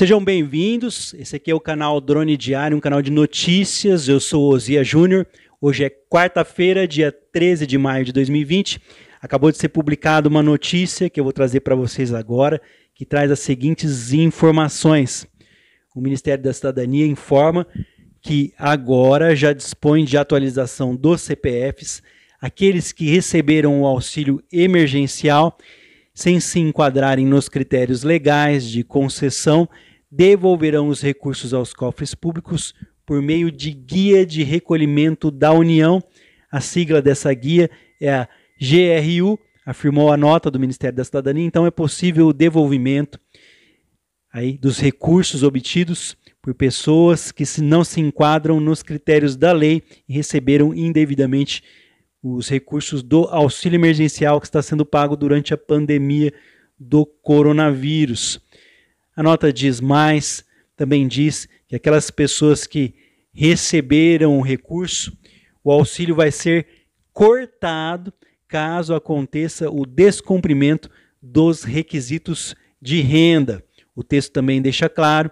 Sejam bem-vindos. Esse aqui é o canal Drone Diário, um canal de notícias. Eu sou Ozia Júnior. Hoje é quarta-feira, dia 13 de maio de 2020. Acabou de ser publicada uma notícia que eu vou trazer para vocês agora, que traz as seguintes informações. O Ministério da Cidadania informa que agora já dispõe de atualização dos CPFs aqueles que receberam o auxílio emergencial sem se enquadrarem nos critérios legais de concessão devolverão os recursos aos cofres públicos por meio de Guia de Recolhimento da União. A sigla dessa guia é a GRU, afirmou a nota do Ministério da Cidadania, então é possível o devolvimento aí dos recursos obtidos por pessoas que se não se enquadram nos critérios da lei e receberam indevidamente os recursos do auxílio emergencial que está sendo pago durante a pandemia do coronavírus. A nota diz mais, também diz que aquelas pessoas que receberam o recurso, o auxílio vai ser cortado caso aconteça o descumprimento dos requisitos de renda. O texto também deixa claro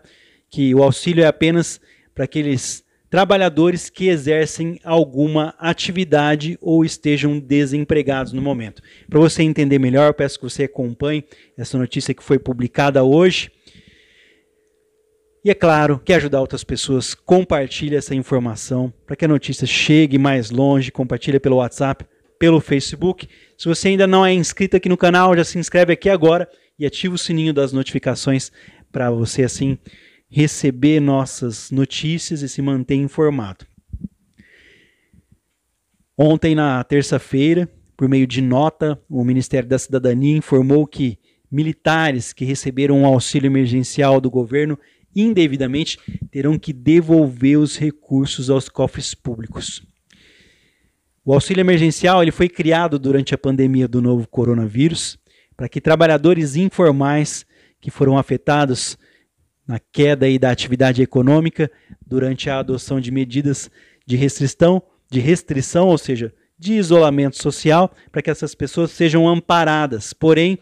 que o auxílio é apenas para aqueles trabalhadores que exercem alguma atividade ou estejam desempregados no momento. Para você entender melhor, peço que você acompanhe essa notícia que foi publicada hoje e é claro que ajudar outras pessoas, compartilha essa informação para que a notícia chegue mais longe, Compartilha pelo WhatsApp, pelo Facebook. Se você ainda não é inscrito aqui no canal, já se inscreve aqui agora e ativa o sininho das notificações para você assim receber nossas notícias e se manter informado. Ontem, na terça-feira, por meio de nota, o Ministério da Cidadania informou que militares que receberam um auxílio emergencial do governo indevidamente, terão que devolver os recursos aos cofres públicos. O auxílio emergencial ele foi criado durante a pandemia do novo coronavírus para que trabalhadores informais que foram afetados na queda aí da atividade econômica durante a adoção de medidas de restrição, de restrição, ou seja, de isolamento social, para que essas pessoas sejam amparadas. Porém,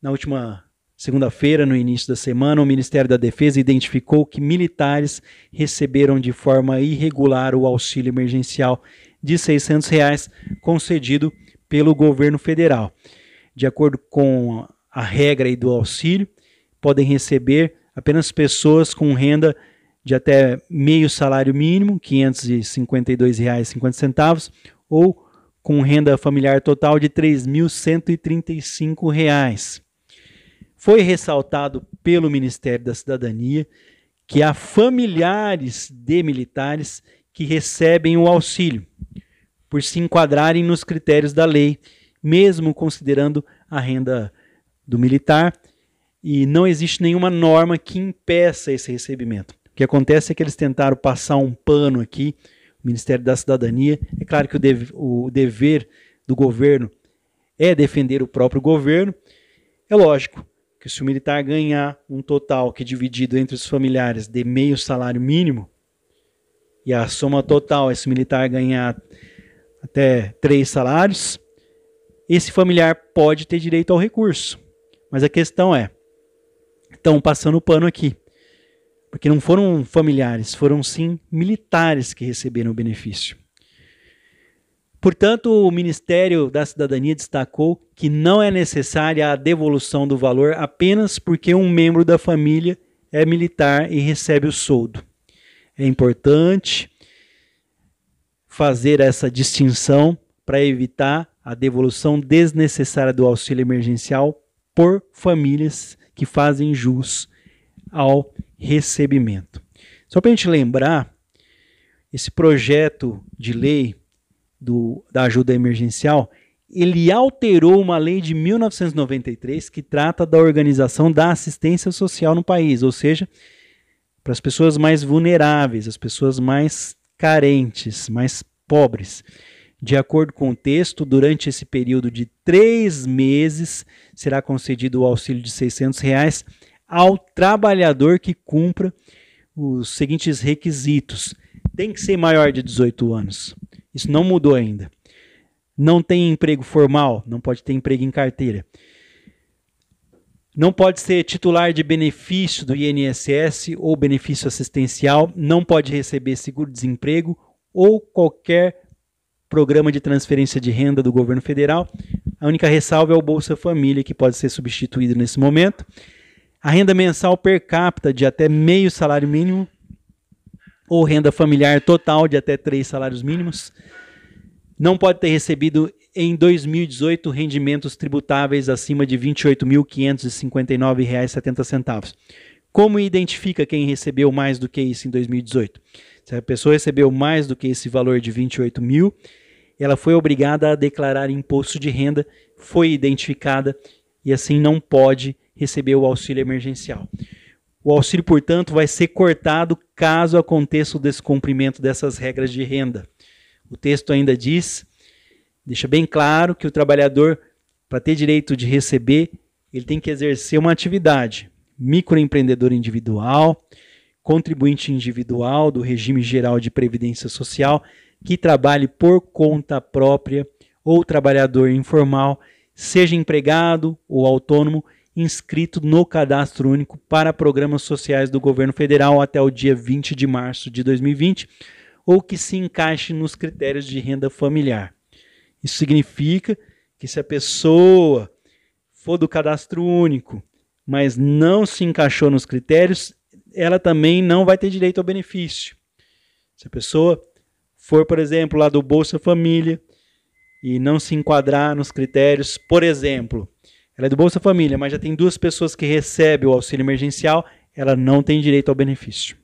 na última Segunda-feira, no início da semana, o Ministério da Defesa identificou que militares receberam de forma irregular o auxílio emergencial de R$ reais concedido pelo governo federal. De acordo com a regra do auxílio, podem receber apenas pessoas com renda de até meio salário mínimo, R$ 552,50, ou com renda familiar total de R$ 3.135. Foi ressaltado pelo Ministério da Cidadania que há familiares de militares que recebem o auxílio, por se enquadrarem nos critérios da lei, mesmo considerando a renda do militar, e não existe nenhuma norma que impeça esse recebimento. O que acontece é que eles tentaram passar um pano aqui, o Ministério da Cidadania. É claro que o, dev, o dever do governo é defender o próprio governo. É lógico, que se o militar ganhar um total que é dividido entre os familiares dê meio salário mínimo, e a soma total, esse militar ganhar até três salários, esse familiar pode ter direito ao recurso. Mas a questão é, estão passando o pano aqui, porque não foram familiares, foram sim militares que receberam o benefício. Portanto, o Ministério da Cidadania destacou que não é necessária a devolução do valor apenas porque um membro da família é militar e recebe o soldo. É importante fazer essa distinção para evitar a devolução desnecessária do auxílio emergencial por famílias que fazem jus ao recebimento. Só para a gente lembrar, esse projeto de lei do, da ajuda emergencial, ele alterou uma lei de 1993 que trata da organização da assistência social no país, ou seja, para as pessoas mais vulneráveis, as pessoas mais carentes, mais pobres. De acordo com o texto, durante esse período de três meses, será concedido o auxílio de R$ 600 reais ao trabalhador que cumpra os seguintes requisitos: tem que ser maior de 18 anos, isso não mudou ainda. Não tem emprego formal, não pode ter emprego em carteira. Não pode ser titular de benefício do INSS ou benefício assistencial, não pode receber seguro-desemprego ou qualquer programa de transferência de renda do governo federal. A única ressalva é o Bolsa Família, que pode ser substituído nesse momento. A renda mensal per capita de até meio salário mínimo ou renda familiar total de até três salários mínimos. Não pode ter recebido em 2018 rendimentos tributáveis acima de R$ 28.559,70. Como identifica quem recebeu mais do que isso em 2018? Se a pessoa recebeu mais do que esse valor de 28 mil, ela foi obrigada a declarar imposto de renda, foi identificada e assim não pode receber o auxílio emergencial. O auxílio, portanto, vai ser cortado caso aconteça o descumprimento dessas regras de renda. O texto ainda diz, deixa bem claro que o trabalhador, para ter direito de receber, ele tem que exercer uma atividade, microempreendedor individual, contribuinte individual do regime geral de previdência social, que trabalhe por conta própria ou trabalhador informal, seja empregado ou autônomo inscrito no cadastro único para programas sociais do governo federal até o dia 20 de março de 2020 ou que se encaixe nos critérios de renda familiar. Isso significa que se a pessoa for do cadastro único, mas não se encaixou nos critérios, ela também não vai ter direito ao benefício. Se a pessoa for, por exemplo, lá do Bolsa Família e não se enquadrar nos critérios, por exemplo, ela é do Bolsa Família, mas já tem duas pessoas que recebem o auxílio emergencial, ela não tem direito ao benefício.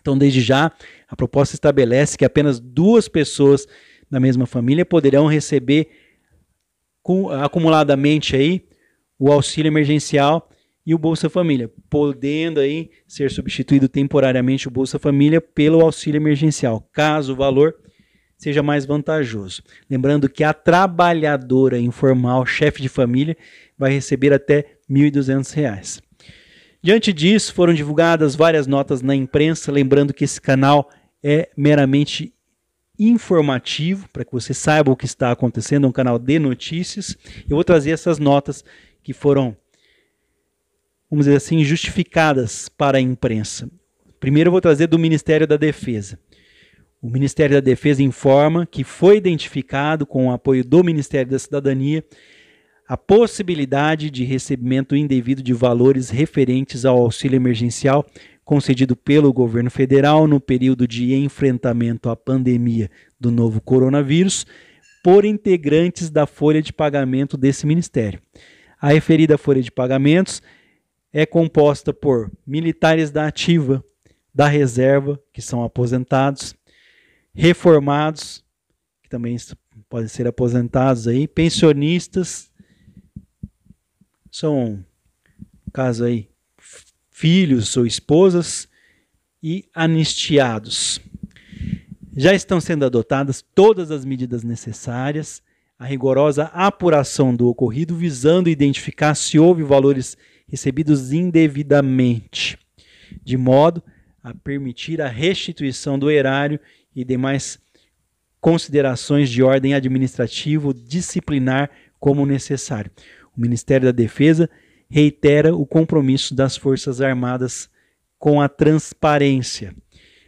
Então, desde já, a proposta estabelece que apenas duas pessoas da mesma família poderão receber acumuladamente aí o auxílio emergencial e o Bolsa Família, podendo aí ser substituído temporariamente o Bolsa Família pelo auxílio emergencial, caso o valor seja mais vantajoso. Lembrando que a trabalhadora informal, chefe de família, vai receber até R$ 1.200. Diante disso, foram divulgadas várias notas na imprensa, lembrando que esse canal é meramente informativo, para que você saiba o que está acontecendo, é um canal de notícias. Eu vou trazer essas notas que foram, vamos dizer assim, justificadas para a imprensa. Primeiro eu vou trazer do Ministério da Defesa. O Ministério da Defesa informa que foi identificado, com o apoio do Ministério da Cidadania, a possibilidade de recebimento indevido de valores referentes ao auxílio emergencial concedido pelo governo federal no período de enfrentamento à pandemia do novo coronavírus por integrantes da folha de pagamento desse ministério. A referida folha de pagamentos é composta por militares da ativa, da reserva, que são aposentados, reformados, que também podem ser aposentados aí, pensionistas, são, no caso aí, filhos ou esposas e anistiados. Já estão sendo adotadas todas as medidas necessárias, a rigorosa apuração do ocorrido visando identificar se houve valores recebidos indevidamente, de modo a permitir a restituição do erário e demais considerações de ordem administrativo disciplinar como necessário. O Ministério da Defesa reitera o compromisso das Forças Armadas com a transparência.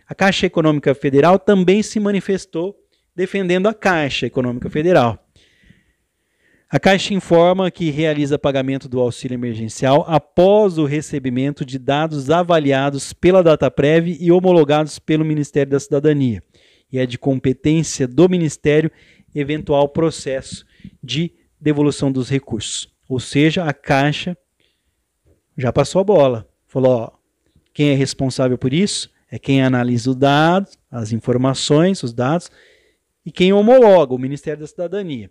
A Caixa Econômica Federal também se manifestou defendendo a Caixa Econômica Federal. A Caixa informa que realiza pagamento do auxílio emergencial após o recebimento de dados avaliados pela Dataprev e homologados pelo Ministério da Cidadania, e é de competência do Ministério eventual processo de devolução dos recursos. Ou seja, a Caixa já passou a bola. Falou: ó, quem é responsável por isso é quem analisa os dados, as informações, os dados, e quem homologa, o Ministério da Cidadania.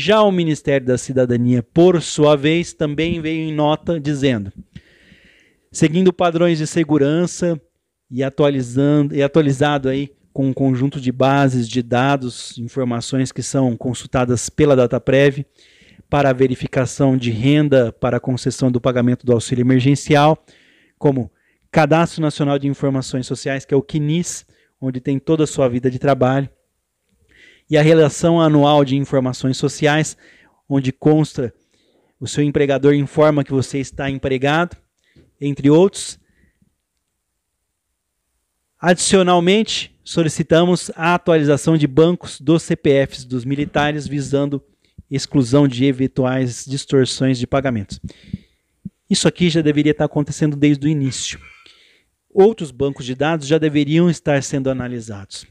Já o Ministério da Cidadania, por sua vez, também veio em nota dizendo: seguindo padrões de segurança e atualizando e atualizado aí com um conjunto de bases de dados, informações que são consultadas pela DataPrev para verificação de renda para concessão do pagamento do auxílio emergencial, como Cadastro Nacional de Informações Sociais, que é o CNIS, onde tem toda a sua vida de trabalho, e a relação anual de informações sociais, onde consta o seu empregador informa que você está empregado, entre outros. Adicionalmente, solicitamos a atualização de bancos dos CPFs dos militares visando exclusão de eventuais distorções de pagamentos. Isso aqui já deveria estar acontecendo desde o início. Outros bancos de dados já deveriam estar sendo analisados.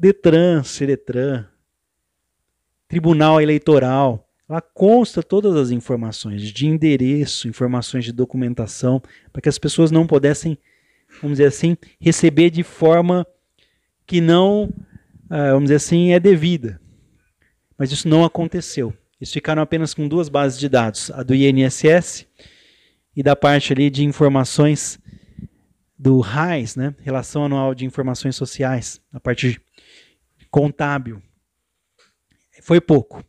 Detran, Seretran, Tribunal Eleitoral. Lá consta todas as informações de endereço, informações de documentação, para que as pessoas não pudessem, vamos dizer assim, receber de forma que não, ah, vamos dizer assim, é devida. Mas isso não aconteceu. Eles ficaram apenas com duas bases de dados, a do INSS e da parte ali de informações do RAIS, né, Relação Anual de Informações Sociais, a parte contábil. Foi pouco.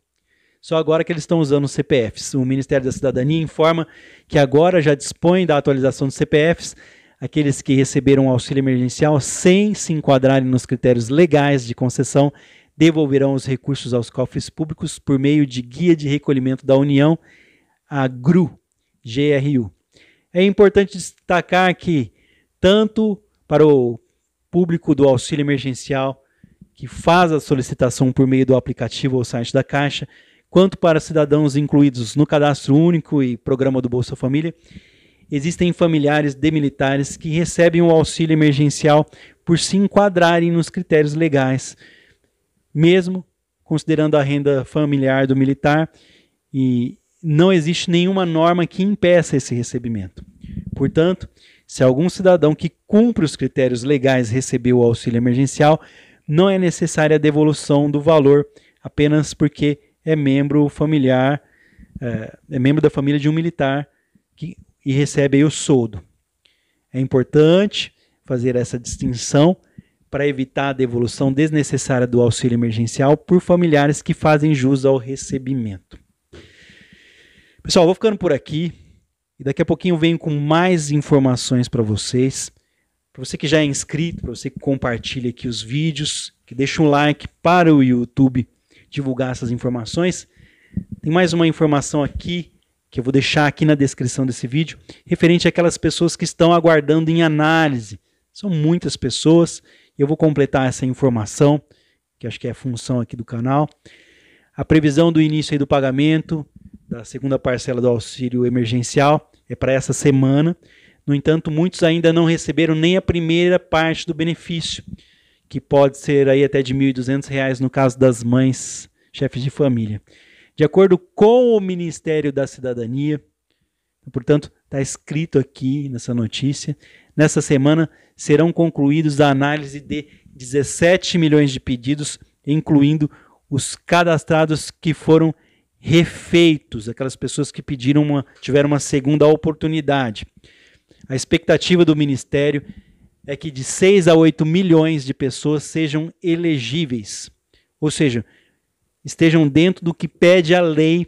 Só agora que eles estão usando os CPFs. O Ministério da Cidadania informa que agora já dispõe da atualização dos CPFs aqueles que receberam auxílio emergencial sem se enquadrarem nos critérios legais de concessão devolverão os recursos aos cofres públicos por meio de Guia de Recolhimento da União, a GRU. GRU. É importante destacar que, tanto para o público do auxílio emergencial que faz a solicitação por meio do aplicativo ou site da Caixa, quanto para cidadãos incluídos no cadastro único e programa do Bolsa Família, existem familiares de militares que recebem o auxílio emergencial por se enquadrarem nos critérios legais, mesmo considerando a renda familiar do militar, e não existe nenhuma norma que impeça esse recebimento. Portanto, se algum cidadão que cumpre os critérios legais recebeu o auxílio emergencial, não é necessária a devolução do valor apenas porque é membro familiar, é, é membro da família de um militar que, e recebe o soldo. É importante fazer essa distinção para evitar a devolução desnecessária do auxílio emergencial por familiares que fazem jus ao recebimento. Pessoal, vou ficando por aqui e daqui a pouquinho venho com mais informações para vocês. Para você que já é inscrito, para você que compartilha aqui os vídeos, que deixa um like para o YouTube divulgar essas informações. Tem mais uma informação aqui que eu vou deixar aqui na descrição desse vídeo, referente àquelas pessoas que estão aguardando em análise. São muitas pessoas, eu vou completar essa informação, que acho que é a função aqui do canal. A previsão do início do pagamento da segunda parcela do auxílio emergencial é para essa semana. No entanto, muitos ainda não receberam nem a primeira parte do benefício, que pode ser aí até de R$ 1.200 no caso das mães chefes de família. De acordo com o Ministério da Cidadania, portanto, está escrito aqui nessa notícia, nessa semana serão concluídos a análise de 17 milhões de pedidos, incluindo os cadastrados que foram refeitos, aquelas pessoas que pediram uma, tiveram uma segunda oportunidade. A expectativa do Ministério é que de 6 a 8 milhões de pessoas sejam elegíveis, ou seja, estejam dentro do que pede a lei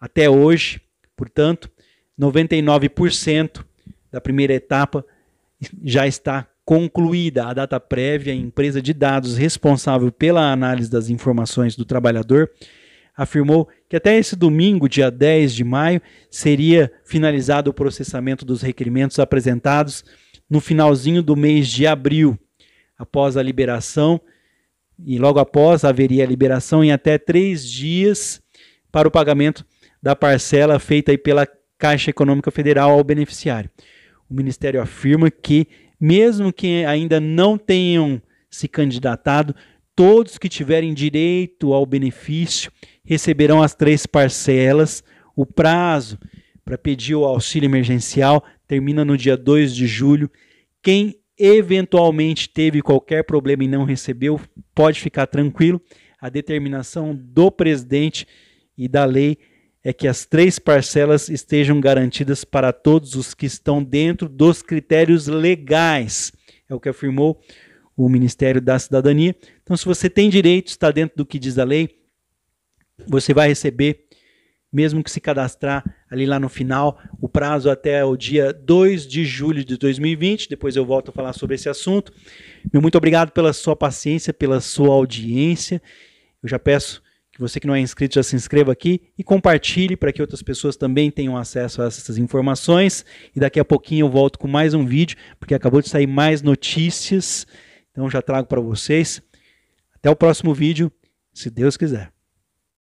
até hoje. Portanto, 99% da primeira etapa já está concluída. A data prévia, a empresa de dados responsável pela análise das informações do trabalhador afirmou que até esse domingo, dia 10 de maio, seria finalizado o processamento dos requerimentos apresentados no finalzinho do mês de abril, após a liberação, e logo após haveria a liberação em até três dias para o pagamento da parcela feita pela Caixa Econômica Federal ao beneficiário. O Ministério afirma que, mesmo que ainda não tenham se candidatado, todos que tiverem direito ao benefício receberão as três parcelas. O prazo para pedir o auxílio emergencial termina no dia 2 de julho. Quem eventualmente teve qualquer problema e não recebeu, pode ficar tranquilo. A determinação do presidente e da lei é que as três parcelas estejam garantidas para todos os que estão dentro dos critérios legais. É o que afirmou o Ministério da Cidadania. Então, se você tem direito, está dentro do que diz a lei, você vai receber, mesmo que se cadastrar ali lá no final, o prazo até o dia 2 de julho de 2020. Depois eu volto a falar sobre esse assunto. Meu muito obrigado pela sua paciência, pela sua audiência. Eu já peço que você que não é inscrito já se inscreva aqui e compartilhe para que outras pessoas também tenham acesso a essas informações. E daqui a pouquinho eu volto com mais um vídeo, porque acabou de sair mais notícias. Então já trago para vocês. Até o próximo vídeo, se Deus quiser.